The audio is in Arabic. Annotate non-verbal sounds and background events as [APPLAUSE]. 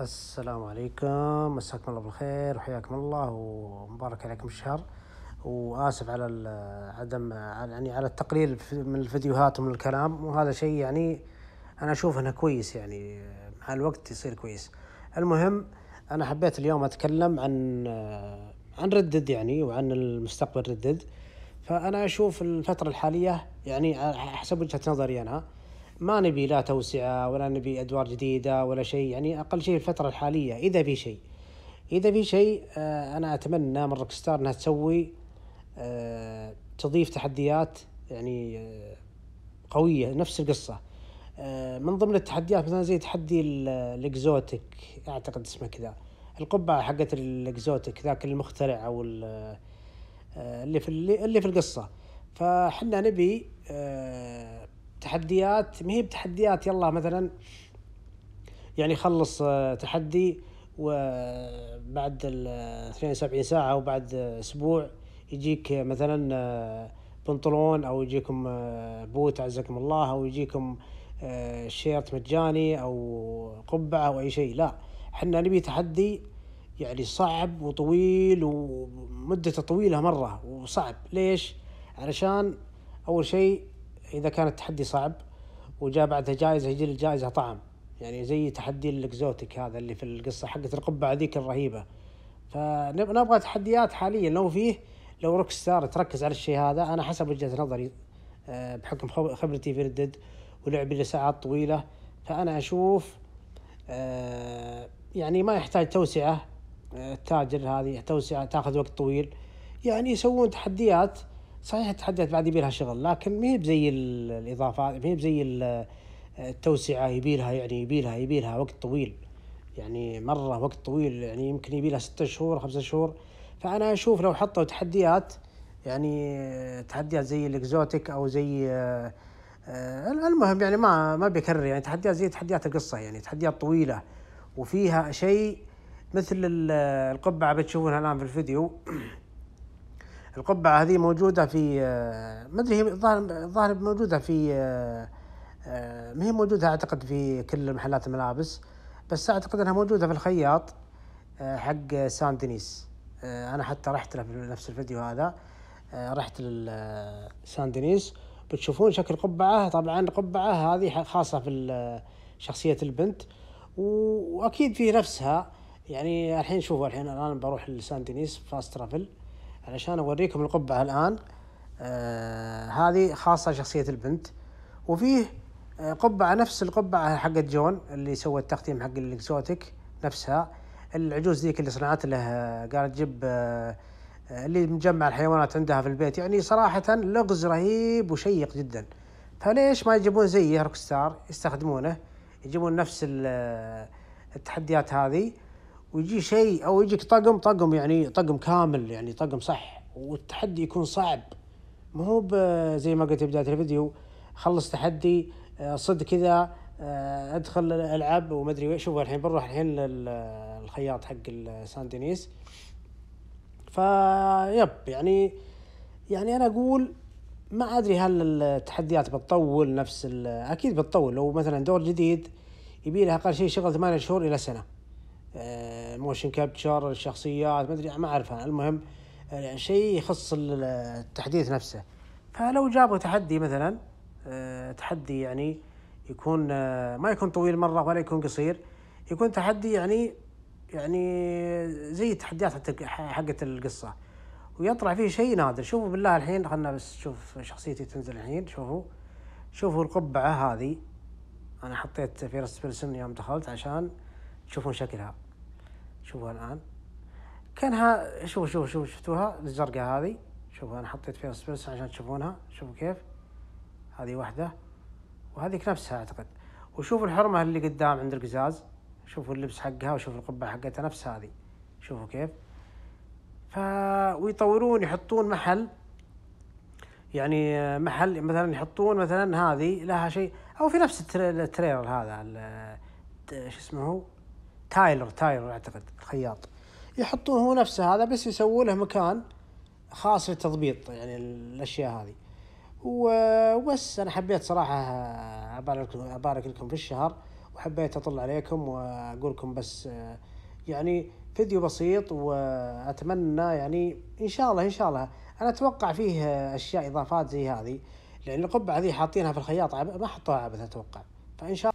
السلام عليكم مساكم الله بالخير وحياكم الله ومبارك عليكم الشهر واسف على عدم يعني على التقليل من الفيديوهات ومن الكلام وهذا شيء يعني انا اشوف انه كويس يعني مع الوقت يصير كويس المهم انا حبيت اليوم اتكلم عن عن ردد يعني وعن المستقبل ردد فانا اشوف الفتره الحاليه يعني حسب وجهه نظري انا ما نبي لا توسعة ولا نبي أدوار جديدة ولا شيء يعني أقل شيء الفترة الحالية إذا في شيء إذا في شيء آه، أنا أتمنى من روكستار أنها تسوي آه، تضيف تحديات يعني آه، قوية نفس القصة من ضمن التحديات مثلا زي تحدي الإكزوتيك أعتقد اسمه كذا القبعة حقت الإكزوتيك ذاك المخترع أو اللي في اللي في القصة فحنا نبي تحديات ما هي بتحديات يلا مثلا يعني خلص آه، تحدي وبعد آه، ال 72 آه، ساعة أو بعد أسبوع يجيك مثلا بنطلون أو يجيكم بوت عزكم الله أو يجيكم شيرت مجاني أو قبعة أو أي شيء لا حنا نبي تحدي يعني صعب وطويل ومدته طويلة مرة وصعب ليش؟ علشان أول شيء اذا كان التحدي صعب وجاء بعدها جائزه يجي الجائزه طعم يعني زي تحدي الاكزوتيك هذا اللي في القصه حقت القبعه ذيك الرهيبه فنبغى تحديات حاليا لو فيه لو روك ستار تركز على الشيء هذا انا حسب وجهه نظري آه، بحكم خبرتي في ردد ولعبي لساعات طويله فانا اشوف آه، يعني ما يحتاج توسعه آه، التاجر هذه توسعه تاخذ وقت طويل يعني يسوون تحديات صحيح التحديات بعد يبيلها شغل لكن ما هي بزي الاضافات ما هي بزي التوسعه يبيلها يعني يبيلها يبيلها وقت طويل يعني مره وقت طويل يعني يمكن يبيلها ستة شهور خمسة شهور فانا اشوف لو حطوا تحديات يعني تحديات زي الاكزوتيك او زي آه، آه، المهم يعني ما ما بيكرر يعني تحديات زي تحديات القصه يعني تحديات طويله وفيها شيء مثل القبعه بتشوفونها الان في الفيديو [CLEARS THROAT] القبعه هذه موجوده في آه، ما ادري هي الظاهر موجوده في آه، آه، ما هي موجوده اعتقد في كل محلات الملابس بس اعتقد انها موجوده في الخياط حق سان دينيس انا حتى رحت له في نفس الفيديو هذا رحت لسان دينيس بتشوفون شكل قبعه طبعا القبعه هذه خاصه في شخصيه البنت واكيد في نفسها يعني الحين شوفوا الحين الان بروح لسان دينيس فاست ترافل علشان أوريكم القبعة الآن آه هذه خاصة شخصية البنت وفيه آه، قبعة نفس القبعة حقت جون اللي سوى التختيم حق الإكزوتيك نفسها العجوز ذيك اللي صنعت له آه، قالت جيب آه،, آه اللي مجمع الحيوانات عندها في البيت يعني صراحة لغز رهيب وشيق جدا فليش ما يجيبون زيه روك ستار يستخدمونه يجيبون نفس التحديات هذه ويجي شيء او يجيك طقم طقم يعني طقم كامل يعني طقم صح والتحدي يكون صعب ما هو زي ما قلت بدايه الفيديو خلص تحدي آه، صد كذا آه، ادخل العب وما ادري شوف الحين بنروح الحين للخياط حق سان دينيس فيب يعني يعني انا اقول ما ادري هل التحديات بتطول نفس اكيد بتطول لو مثلا دور جديد يبي لها اقل شيء شغل ثمانية شهور الى سنه موشن آه، كابتشر الشخصيات ما ادري ما اعرفها المهم يعني شيء يخص التحديث نفسه فلو جابوا تحدي مثلا آه، تحدي يعني يكون آه، ما يكون طويل مره ولا يكون قصير يكون تحدي يعني يعني زي التحديات حقت القصه ويطلع فيه شيء نادر شوفوا بالله الحين خلنا بس شوف شخصيتي تنزل الحين شوفوا شوفوا القبعه هذه انا حطيت فيرست بيرسون يوم دخلت عشان تشوفون شكلها شوفوها الان كانها شوفوا شوفوا شوفوا شفتوها الزرقاء هذه شوفوا انا حطيت فيها سبيرس عشان تشوفونها شوفوا كيف هذه واحده وهذيك نفسها اعتقد وشوفوا الحرمه اللي قدام عند القزاز شوفوا اللبس حقها وشوفوا القبعه حقتها نفس هذه شوفوا كيف ف ويطورون يحطون محل يعني محل مثلا يحطون مثلا هذه لها شيء او في نفس التريلر هذا شو اسمه تايلر تايلر اعتقد الخياط يحطون هو نفسه هذا بس يسوون له مكان خاص للتضبيط يعني الاشياء هذه وبس انا حبيت صراحه ابارك ابارك لكم في الشهر وحبيت اطل عليكم واقول لكم بس يعني فيديو بسيط واتمنى يعني ان شاء الله ان شاء الله انا اتوقع فيه اشياء اضافات زي هذه لان القبعه ذي حاطينها في الخياط ما حطوها عبث اتوقع فان شاء